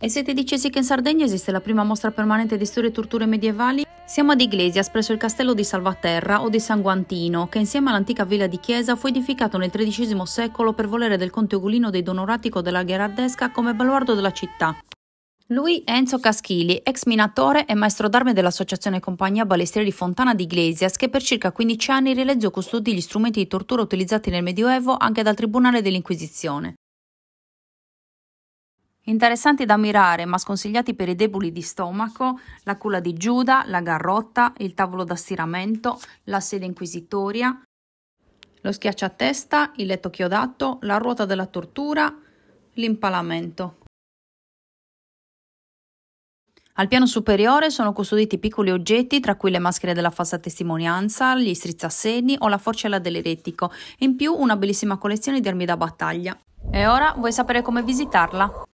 E se ti dicessi che in Sardegna esiste la prima mostra permanente di storie e torture medievali? Siamo ad Iglesias, presso il castello di Salvaterra o di San Guantino, che insieme all'antica villa di chiesa fu edificato nel XIII secolo per volere del conte Ugolino dei Donoratico della Gherardesca come baluardo della città. Lui è Enzo Caschili, ex minatore e maestro d'arme dell'associazione Compagnia Balestrieri Fontana di Iglesias, che per circa 15 anni rilegge o custodì gli strumenti di tortura utilizzati nel Medioevo anche dal Tribunale dell'Inquisizione. Interessanti da ammirare ma sconsigliati per i deboli di stomaco, la culla di Giuda, la garrotta, il tavolo da stiramento, la sede inquisitoria, lo schiacciatesta, il letto chiodato, la ruota della tortura, l'impalamento. Al piano superiore sono custoditi piccoli oggetti, tra cui le maschere della falsa testimonianza, gli strizzaseni o la forcella dell'eretico, in più una bellissima collezione di armi da battaglia. E ora vuoi sapere come visitarla?